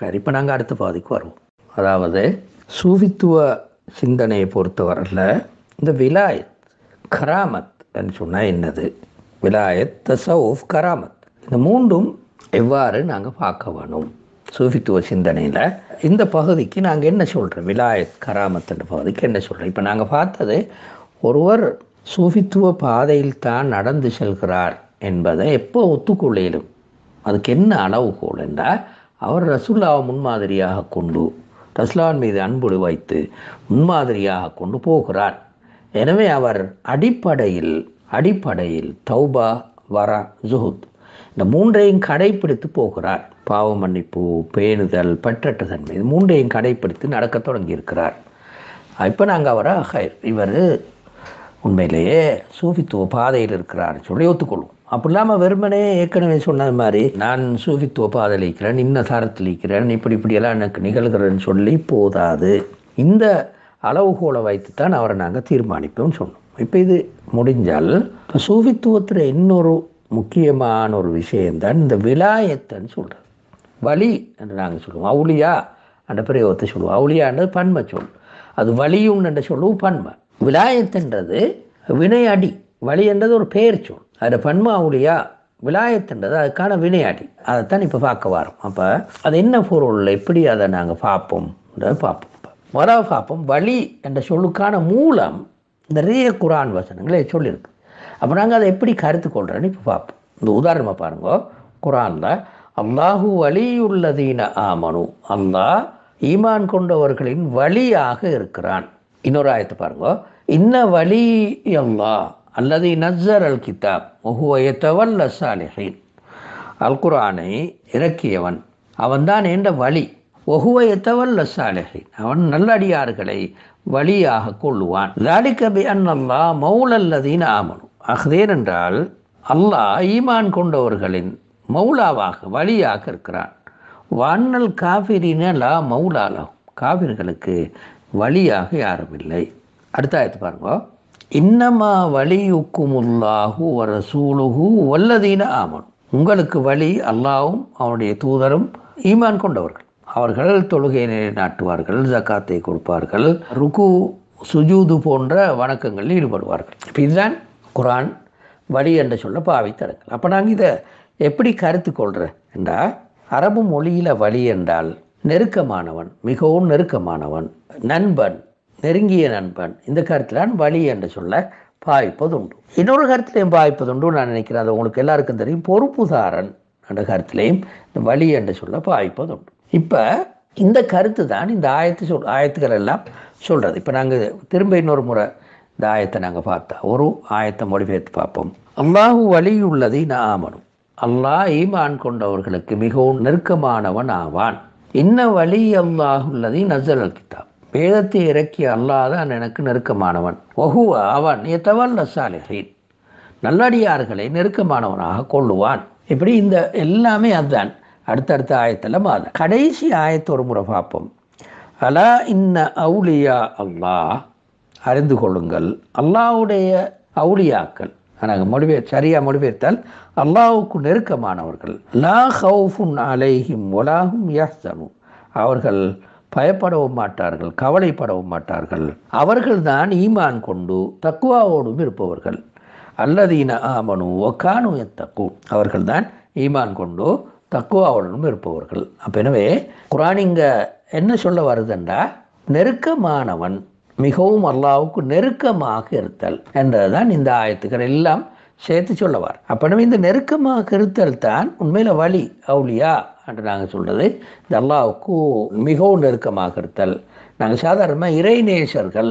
சரி இப்போ நாங்கள் அடுத்த பாதிக்கு வருவோம் அதாவது சூவித்துவ சிந்தனையை பொறுத்தவரையில் இந்த விலாயத் கராமத் சொன்னால் என்னது விலாயத் தசவுஃப் கராமத் இந்த மூன்றும் எவ்வாறு நாங்கள் பார்க்க வேணும் சூஃபித்துவ சிந்தனையில் இந்த பகுதிக்கு நாங்கள் என்ன சொல்கிறோம் விலாயத் கராமத்துன்ற பகுதிக்கு என்ன சொல்கிறோம் இப்போ நாங்கள் பார்த்தது ஒருவர் சூஃபித்துவ பாதையில் தான் நடந்து செல்கிறார் என்பதை எப்போ ஒத்துக்கொள்ளையிலும் அதுக்கு என்ன அளவுகோல் என்றால் அவர் ரசுல்லாவை முன்மாதிரியாக கொண்டு ரஸ்லான் மீது அன்பு வைத்து முன்மாதிரியாக கொண்டு போகிறார் எனவே அவர் அடிப்படையில் அடிப்படையில் தௌபா வரா ஜுஹுத் இந்த மூன்றையும் கடைப்பிடித்து போகிறார் பாவ மன்னிப்பு பேணுதல் பற்றட்டுதன்மை இது மூன்றையும் கடைப்பிடித்து நடக்க தொடங்கியிருக்கிறார் இப்போ நாங்கள் அவரை இவர் உண்மையிலேயே சூஃபித்துவ பாதையில் இருக்கிறார் சொல்லி ஒத்துக்கொள்வோம் அப்படி இல்லாமல் வெறுமனே ஏற்கனவே சொன்னது மாதிரி நான் சூஃபித்துவ பாதலிக்கிறேன் இன்ன சாரத்திலிக்கிறேன் இப்படி இப்படியெல்லாம் எனக்கு நிகழ்கிறேன்னு சொல்லி போதாது இந்த அளவுகோலை வைத்து தான் அவரை நாங்கள் தீர்மானிப்போம்னு சொன்னோம் இப்போ இது முடிஞ்சால் சூஃபித்துவத்தில் இன்னொரு முக்கியமான ஒரு விஷயம்தான் இந்த விலாயத்தன்னு சொல்கிறது வலி என்று நாங்கள் சொல்லுவோம் அவுளியா என்ற பிரயோகத்தை சொல்லுவோம் அவுளியான்றது பன்மை சொல் அது வலியும் என்ற சொல்லுவோம் பன்மை விலாயத்துன்றது வினையடி வழி என்றது ஒரு பெயர் சொல் அதில் பன்மாவுடைய விலாயத்துன்றது அதுக்கான வினையாடி அதைத்தான் இப்போ பார்க்க வரோம் அப்போ அது என்ன பொருள் எப்படி அதை நாங்கள் பார்ப்போம் பார்ப்போம் முதல்ல பார்ப்போம் வழி என்ற சொல்லுக்கான மூலம் நிறைய குரான் வசனங்களே சொல்லியிருக்கு அப்போ நாங்கள் அதை எப்படி கருத்து கொள்கிறோன்னு இப்போ பார்ப்போம் இந்த உதாரணமாக பாருங்க குரானில் அல்லாஹூ வழியுள்ளதீன ஆமனு அல்லாஹ் ஈமான் கொண்டவர்களின் வழியாக இருக்கிறான் இன்னொரு ஆயத்தை பாருங்க இன்ன வழி அல்லா அல்லது நஸ்ஸர் அல் கிதாப் ஒஹுவயத்தவல் சாலிஹின் அல் குரானை இறக்கியவன் அவன்தான் என்ற வழி ஒகுவயத்தவல்ல சாலிஹின் அவன் நல்லடியார்களை வழியாக கொள்ளுவான் தாலிகபி அண்ணல்லா மௌலல்லதீன் ஆமனும் அஹ்தேன் என்றால் அல்லாஹ் ஈமான் கொண்டவர்களின் மௌலாவாக வழியாக இருக்கிறான் வானல் காவிரின லா மௌலாலகும் காவிர்களுக்கு வழியாக யாரும் இல்லை அடுத்த ஆயத்து பாருங்க இன்னமா வலியுக்குமுல்லாஹு வர சூலுகு வல்லதீன ஆமன் உங்களுக்கு வழி அல்லாவும் அவனுடைய தூதரும் ஈமான் கொண்டவர்கள் அவர்கள் தொழுகையினை நாட்டுவார்கள் ஜக்காத்தை கொடுப்பார்கள் ருக்கு சுஜூது போன்ற வணக்கங்களில் ஈடுபடுவார்கள் இப்போ இதுதான் குரான் வழி என்று சொல்ல பாவித்தார்கள் அப்போ நாங்கள் இதை எப்படி கருத்து கொள்கிறேன் என்றால் அரபு மொழியில் வழி என்றால் நெருக்கமானவன் மிகவும் நெருக்கமானவன் நண்பன் நெருங்கிய நண்பன் இந்த கருத்திலான் வழி என்று சொல்ல பாய்ப்பது உண்டு இன்னொரு கருத்திலையும் பாய்ப்பது உண்டு நான் நினைக்கிறேன் அது உங்களுக்கு எல்லாருக்கும் தெரியும் பொறுப்புதாரன் என்ற கருத்திலையும் இந்த வழி என்று சொல்ல பாய்ப்பது உண்டு இப்போ இந்த கருத்து தான் இந்த ஆயத்து சொல் ஆயத்துக்கள் எல்லாம் சொல்கிறது இப்போ நாங்கள் திரும்ப இன்னொரு முறை இந்த ஆயத்தை நாங்கள் பார்த்தா ஒரு ஆயத்தை மொழிபெயர்த்து பார்ப்போம் அல்லாஹு வழியுள்ளதை நான் ஆமனும் அல்லாஹ் ஈமான் கொண்டவர்களுக்கு மிகவும் நெருக்கமானவன் ஆவான் என்ன வழி அல்லாஹுள்ளதை நசல் கித்தாப் வேதத்தை இறக்கி அல்லாதான் எனக்கு நெருக்கமானவன் ஒஹுவ அவன் எத்தவல்ல சாலிஹீன் நல்லடியார்களை நெருக்கமானவனாக கொள்ளுவான் இப்படி இந்த எல்லாமே அதுதான் அடுத்தடுத்த ஆயத்தில் மாதம் கடைசி ஆயத்தை ஒரு முறை பார்ப்போம் அலா இன்ன அவுளியா அல்லாஹ் அறிந்து கொள்ளுங்கள் அல்லாவுடைய அவுளியாக்கள் ஆனால் மொழிபெயர் சரியாக மொழிபெயர்த்தால் அல்லாவுக்கு நெருக்கமானவர்கள் லா ஹவுஃபுன் அலைஹிம் ஒலாகும் யாஸ்தனும் அவர்கள் பயப்படவும் மாட்டார்கள் கவலைப்படவும் மாட்டார்கள் அவர்கள்தான் ஈமான் கொண்டு தக்குவாவோடும் இருப்பவர்கள் அல்லது ஆமனு ஒக்கானு தக்கு அவர்கள்தான் ஈமான் கொண்டு தக்குவாவுடனும் இருப்பவர்கள் அப்போ எனவே குரானிங்க என்ன சொல்ல வருதுண்டா நெருக்கமானவன் மிகவும் அல்லாவுக்கு நெருக்கமாக இருத்தல் என்றதுதான் இந்த ஆயத்துக்கள் எல்லாம் சேர்த்து சொல்லவார் அப்போ நம்ம இந்த நெருக்கமாக இருத்தல் தான் உண்மையில் வழி அவுளியா என்று நாங்கள் சொல்கிறது இந்த அல்லாவுக்கு மிகவும் நெருக்கமாக இருத்தல் நாங்கள் சாதாரணமாக இறைநேசர்கள்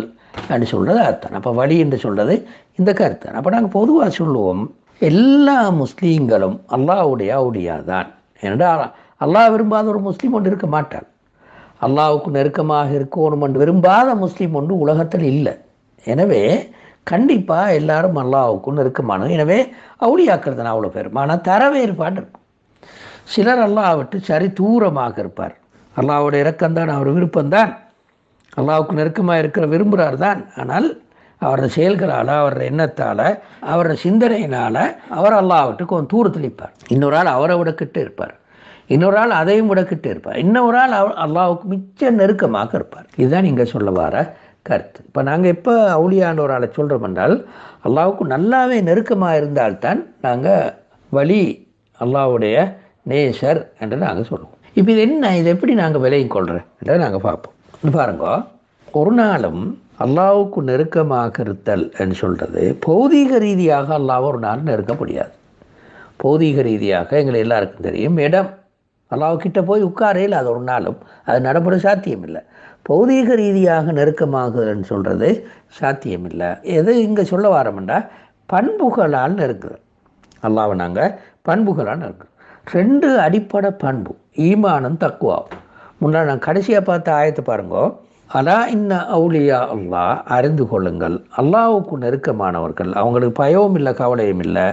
என்று சொல்கிறது அர்த்தம் அப்போ வழி என்று சொல்கிறது இந்த கருத்து அப்போ நாங்கள் பொதுவாக சொல்லுவோம் எல்லா முஸ்லீம்களும் அல்லாவுடைய அவுடியா தான் ஏனென்றால் அல்லாஹ் விரும்பாத ஒரு முஸ்லீம் ஒன்று இருக்க மாட்டார் அல்லாவுக்கு நெருக்கமாக இருக்கணும் என்று விரும்பாத முஸ்லீம் ஒன்று உலகத்தில் இல்லை எனவே கண்டிப்பாக எல்லாரும் அல்லாவுக்கும் நெருக்கமானது எனவே அவுடியாக்கிறது தான் அவ்வளோ பேர் ஆனால் தர வேறுபாடு இருக்கும் சிலர் அல்லாஹ் விட்டு சரி தூரமாக இருப்பார் அல்லாவோட தான் அவர் விருப்பம்தான் அல்லாவுக்கு நெருக்கமாக இருக்கிற விரும்புகிறார் தான் ஆனால் அவரது செயல்களால் அவரது எண்ணத்தால் அவரது சிந்தனையினால் அவர் அல்லாவிட்டு கொஞ்சம் தூரத்தில் இருப்பார் இன்னொரு ஆள் அவரை விடக்கிட்டு இருப்பார் இன்னொரு ஆள் அதையும் விடக்கிட்டு இருப்பார் இன்னொரு ஆள் அவர் அல்லாவுக்கு மிச்ச நெருக்கமாக இருப்பார் இதுதான் நீங்கள் சொல்ல வர கருத்து இப்போ நாங்கள் எப்போ அவுளியான ஒரு ஆளை சொல்கிறோம் என்றால் அல்லாவுக்கு நல்லாவே நெருக்கமாக இருந்தால்தான் நாங்கள் வழி அல்லாவுடைய நேசர் என்று நாங்கள் சொல்லுவோம் இப்போ இது என்ன இது எப்படி நாங்கள் விலையும் கொள்கிறேன்றதை நாங்கள் பார்ப்போம் பாருங்க ஒரு நாளும் அல்லாவுக்கு நெருக்கமாக இருத்தல் என்று சொல்கிறது பௌதீக ரீதியாக அல்லாஹ் ஒரு நாள் நெருக்க முடியாது பௌதீக ரீதியாக எங்களை எல்லாருக்கும் தெரியும் இடம் அல்லாவுக்கிட்ட போய் உட்காரையில் அது ஒரு நாளும் அது சாத்தியம் சாத்தியமில்லை பௌதீக ரீதியாக நெருக்கமாகுதுன்னு சொல்கிறது சாத்தியமில்லை எது இங்கே சொல்ல வாரம்னா பண்புகளால் நெருக்குது அல்லாவை நாங்கள் பண்புகளால் நெருக்குது ரெண்டு அடிப்படை பண்பு ஈமானம் தக்குவா முன்னாடி நான் கடைசியாக பார்த்த ஆயத்தை பாருங்கோ அலா இன்ன அவுலியா அல்லா அறிந்து கொள்ளுங்கள் அல்லாவுக்கு நெருக்கமானவர்கள் அவங்களுக்கு பயவும் இல்லை கவலையும் இல்லை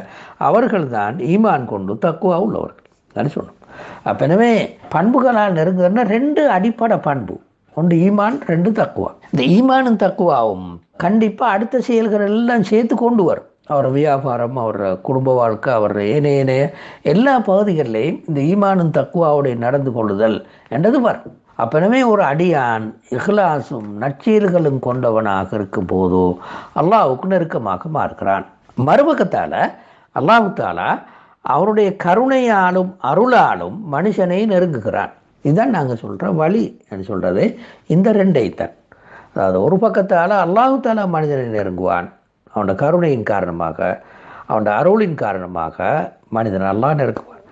அவர்கள் தான் ஈமான் கொண்டு தக்குவா உள்ளவர்கள் அப்படின்னு சொல்லணும் அப்போ எனவே பண்புகளால் நெருங்குதுன்னா ரெண்டு அடிப்படை பண்பு ஒன்று ஈமான் ரெண்டு தக்குவா இந்த ஈமானும் தக்குவாவும் கண்டிப்பாக அடுத்த செயல்கள் எல்லாம் சேர்த்து கொண்டு வரும் அவர் வியாபாரம் அவர் குடும்ப வாழ்க்கை அவர் ஏனைய எல்லா பகுதிகளிலையும் இந்த ஈமானும் தக்குவாவுடைய நடந்து கொள்ளுதல் என்றது பார் அப்பனமே ஒரு அடியான் இஹ்லாசும் நச்சீர்களும் கொண்டவனாக இருக்கும் போதோ அல்லாவுக்கு நெருக்கமாக மாறுகிறான் மறுபக்கத்தால் அல்லாவுத்தாலா அவருடைய கருணையாலும் அருளாலும் மனுஷனை நெருங்குகிறான் இதுதான் நாங்கள் சொல்கிற வழி என்று சொல்கிறது இந்த ரெண்டைத்தான் அதாவது ஒரு பக்கத்தால் அல்லாஹு தாலா மனிதனை நெருங்குவான் அவனோட கருணையின் காரணமாக அவனோட அருளின் காரணமாக மனிதன் நல்லா நெருங்குவான்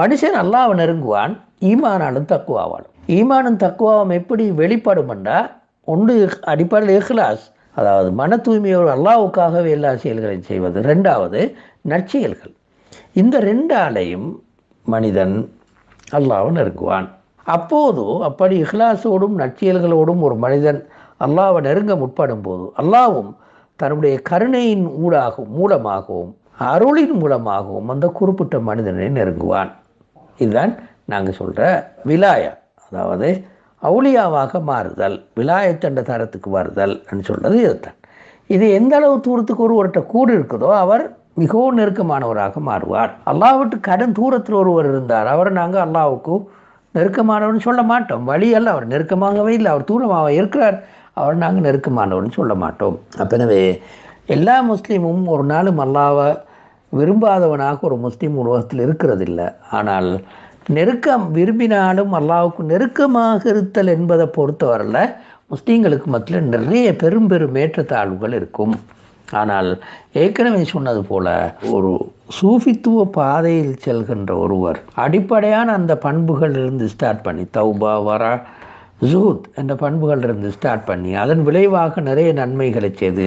மனுஷன் அவன் நெருங்குவான் ஈமானாலும் தக்குவாவான் ஈமானும் தக்குவாவும் எப்படி வெளிப்படும்னா ஒன்று அடிப்படையில் இஹ்லாஸ் அதாவது மன தூய்மையோடு அல்லாவுக்காகவே எல்லா செயல்களையும் செய்வது ரெண்டாவது நற்செயல்கள் இந்த ரெண்டாலையும் மனிதன் அல்லாவை நெருங்குவான் அப்போது அப்படி இஹ்லாஸோடும் நற்செயல்களோடும் ஒரு மனிதன் அல்லாவை நெருங்க முற்படும் போது அல்லாவும் தன்னுடைய கருணையின் ஊடாகவும் மூலமாகவும் அருளின் மூலமாகவும் அந்த குறிப்பிட்ட மனிதனை நெருங்குவான் இதுதான் நாங்கள் சொல்கிற விலாயம் அதாவது அவுளியாவாக மாறுதல் விலாயத்தண்ட தரத்துக்கு வருதல் சொல்கிறது இதுதான் இது எந்த அளவு தூரத்துக்கு ஒருவர்கிட்ட கூடு இருக்குதோ அவர் மிகவும் நெருக்கமானவராக மாறுவார் அல்லாவிட்டு கடும் தூரத்தில் ஒருவர் இருந்தார் அவர் நாங்கள் அல்லாவுக்கு நெருக்கமானவர்னு சொல்ல மாட்டோம் வழியல்ல அவர் நெருக்கமாகவே இல்லை அவர் தூரமாக இருக்கிறார் அவர் நாங்கள் நெருக்கமானவர்னு சொல்ல மாட்டோம் அப்போ எனவே எல்லா முஸ்லீமும் ஒரு நாளும் அல்லாவை விரும்பாதவனாக ஒரு முஸ்லீம் உலகத்தில் இருக்கிறது இல்லை ஆனால் நெருக்கம் விரும்பினாலும் அல்லாவுக்கு நெருக்கமாக இருத்தல் என்பதை பொறுத்தவரையில் முஸ்லீம்களுக்கு மத்தியில் நிறைய பெரும் பெரும் ஏற்றத்தாழ்வுகள் இருக்கும் ஆனால் ஏற்கனவே சொன்னது போல ஒரு சூஃபித்துவ பாதையில் செல்கின்ற ஒருவர் அடிப்படையான அந்த பண்புகளிலிருந்து ஸ்டார்ட் பண்ணி தௌபா வரா ஜூத் என்ற பண்புகள் இருந்து ஸ்டார்ட் பண்ணி அதன் விளைவாக நிறைய நன்மைகளை செய்து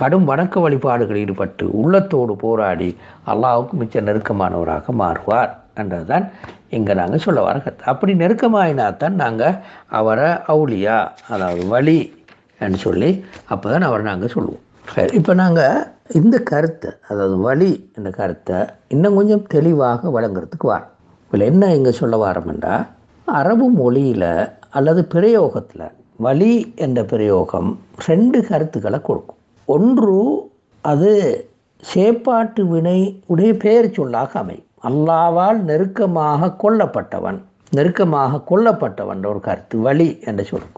கடும் வணக்க வழிபாடுகளில் ஈடுபட்டு உள்ளத்தோடு போராடி அல்லாவுக்கு மிச்ச நெருக்கமானவராக மாறுவார் என்றதுதான் இங்கே நாங்கள் சொல்ல வர அப்படி நெருக்கமாயினா தான் நாங்கள் அவரை அவுளியா அதாவது வழி என்று சொல்லி அப்போ தான் அவரை நாங்கள் சொல்லுவோம் சரி இப்போ நாங்கள் இந்த கருத்தை அதாவது வழி என்ற கருத்தை இன்னும் கொஞ்சம் தெளிவாக வழங்குறதுக்கு வரோம் இல்லை என்ன இங்கே சொல்ல என்றால் அரபு மொழியில் அல்லது பிரயோகத்தில் வலி என்ற பிரயோகம் ரெண்டு கருத்துக்களை கொடுக்கும் ஒன்று அது சேப்பாட்டு வினை உடைய பெயர் சொல்லாக அமையும் அல்லாவால் நெருக்கமாக கொல்லப்பட்டவன் நெருக்கமாக கொல்லப்பட்டவன் ஒரு கருத்து வலி என்று சொல்லும்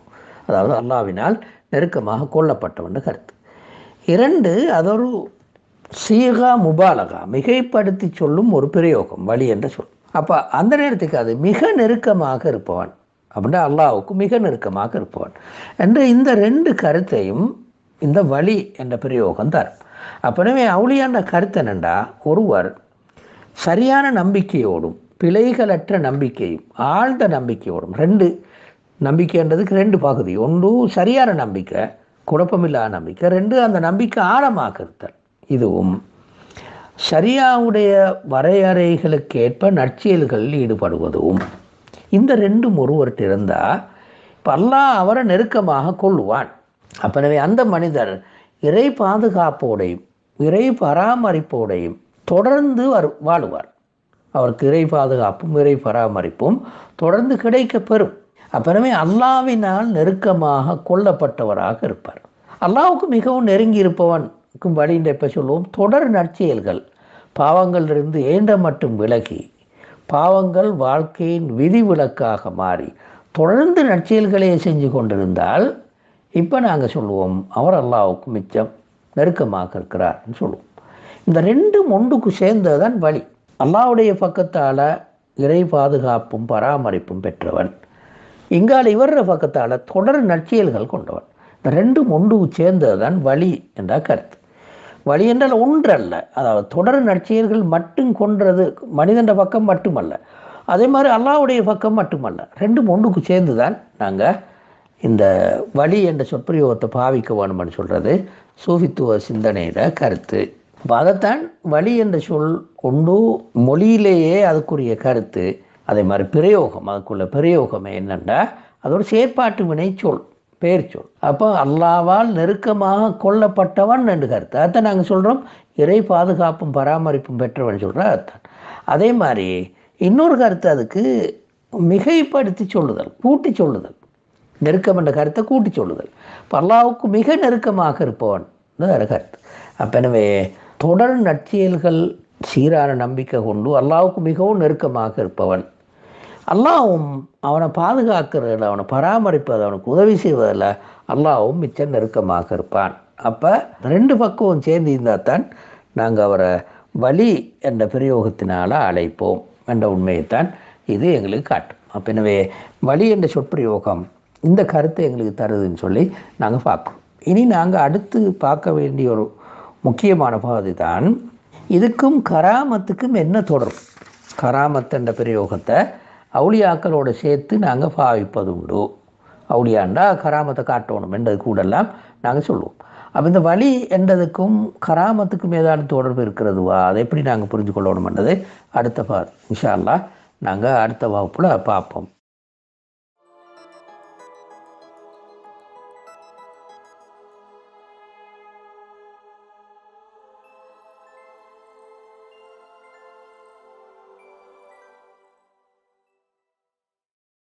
அதாவது அல்லாவினால் நெருக்கமாக கொல்லப்பட்டவன் கருத்து இரண்டு அதொரு சீகா முபாலகா மிகைப்படுத்தி சொல்லும் ஒரு பிரயோகம் வழி என்று சொல் அப்போ அந்த நேரத்துக்கு அது மிக நெருக்கமாக இருப்பவன் அப்படின்னா அல்லாவுக்கு மிக நெருக்கமாக இருப்பவன் என்று இந்த ரெண்டு கருத்தையும் இந்த வழி என்ற பிரயோகம் தரும் அப்பனவே அவளியான கருத்து என்னென்னா ஒருவர் சரியான நம்பிக்கையோடும் பிழைகளற்ற நம்பிக்கையும் ஆழ்ந்த நம்பிக்கையோடும் ரெண்டு நம்பிக்கைன்றதுக்கு ரெண்டு பகுதி ஒன்று சரியான நம்பிக்கை குழப்பமில்லாத நம்பிக்கை ரெண்டு அந்த நம்பிக்கை ஆழமாக இருத்தல் இதுவும் ஷரியாவுடைய வரையறைகளுக்கேற்ப நற்செயல்களில் ஈடுபடுவதும் இந்த ரெண்டும் ஒருவர்கிட்ட இருந்தால் இப்போ அல்லாஹ் அவரை நெருக்கமாக கொள்ளுவான் அப்பனவே எனவே அந்த மனிதர் இறை பாதுகாப்போடையும் இறை பராமரிப்போடையும் தொடர்ந்து வரு வாழுவார் அவருக்கு இறை பாதுகாப்பும் இறை பராமரிப்பும் தொடர்ந்து கிடைக்க பெறும் அப்புறமே அல்லாவினால் நெருக்கமாக கொல்லப்பட்டவராக இருப்பார் அல்லாவுக்கு மிகவும் நெருங்கி இருப்பவன் வழி இப்போ சொல்லுவோம் தொடர் நற்செயல்கள் பாவங்களிலிருந்து ஏண்ட மட்டும் விலகி பாவங்கள் வாழ்க்கையின் விதிவிலக்காக மாறி தொடர்ந்து நற்செயல்களையே செஞ்சு கொண்டிருந்தால் இப்போ நாங்கள் சொல்லுவோம் அவர் அல்லாவுக்கு மிச்சம் நெருக்கமாக இருக்கிறார்னு சொல்லுவோம் இந்த ரெண்டும் ஒன்றுக்கு சேர்ந்தது தான் வழி அல்லாவுடைய பக்கத்தால் இறை பாதுகாப்பும் பராமரிப்பும் பெற்றவன் இங்கால இவர்கிற பக்கத்தால் தொடர் நற்செயல்கள் கொண்டவன் இந்த ரெண்டும் ஒன்று சேர்ந்தது தான் வழி என்ற கருத்து வழி என்றால் ஒன்றல்ல அதாவது தொடர் நற்செயல்கள் மட்டும் கொன்றது மனிதன்ற பக்கம் மட்டுமல்ல அதே மாதிரி அல்லாவுடைய பக்கம் மட்டுமல்ல ரெண்டும் ஒன்றுக்கு சேர்ந்து தான் நாங்கள் இந்த வழி என்ற சொற்பிரயோகத்தை பாவிக்க வேணும்னு சொல்கிறது சூஃபித்துவ சிந்தனையில் கருத்து அப்போ அதைத்தான் வழி என்ற சொல் கொண்டு மொழியிலேயே அதுக்குரிய கருத்து அதே மாதிரி பிரயோகம் அதுக்குள்ள பிரயோகம் என்னென்னா அதோட செயற்பாட்டு வினை சொல் பெயர்ச்சொல் அப்போ அல்லாவால் நெருக்கமாக கொல்லப்பட்டவன் என்று கருத்து அதை நாங்கள் சொல்கிறோம் இறை பாதுகாப்பும் பராமரிப்பும் பெற்றவன் சொல்கிற அர்த்தம் அதே மாதிரி இன்னொரு கருத்து அதுக்கு மிகைப்படுத்தி சொல்லுதல் கூட்டி சொல்லுதல் நெருக்கம் என்ற கருத்தை கூட்டி சொல்லுதல் இப்போ அல்லாவுக்கு மிக நெருக்கமாக இருப்பவன் வேறு கருத்து அப்போ எனவே தொடர் நற்செயல்கள் சீரான நம்பிக்கை கொண்டு அல்லாவுக்கு மிகவும் நெருக்கமாக இருப்பவன் அல்லாவும் அவனை பாதுகாக்கிறதில் அவனை பராமரிப்பது அவனுக்கு உதவி செய்வதில் அல்லாவும் மிச்சம் நெருக்கமாக இருப்பான் அப்போ ரெண்டு பக்குவம் சேர்ந்து இருந்தால் தான் நாங்கள் அவரை வழி என்ற பிரயோகத்தினால் அழைப்போம் என்ற உண்மையைத்தான் இது எங்களுக்கு காட்டும் அப்போ எனவே வலி என்ற சொற்பிரயோகம் இந்த கருத்தை எங்களுக்கு தருதுன்னு சொல்லி நாங்கள் பார்க்கணும் இனி நாங்கள் அடுத்து பார்க்க வேண்டிய ஒரு முக்கியமான பகுதி தான் இதுக்கும் கராமத்துக்கும் என்ன தொடர்பு கராமத்து என்ற பிரயோகத்தை அவுளியாக்களோடு சேர்த்து நாங்கள் பாவிப்பது உண்டு அவுளியாண்டா கராமத்தை காட்டணும் என்றது கூடெல்லாம் நாங்கள் சொல்லுவோம் அப்போ இந்த வழி என்றதுக்கும் கராமத்துக்கும் ஏதாவது தொடர்பு இருக்கிறதுவா அதை எப்படி நாங்கள் புரிஞ்சு கொள்ளணும் என்றது அடுத்த பா அல்லா நாங்கள் அடுத்த வகுப்பில் பார்ப்போம்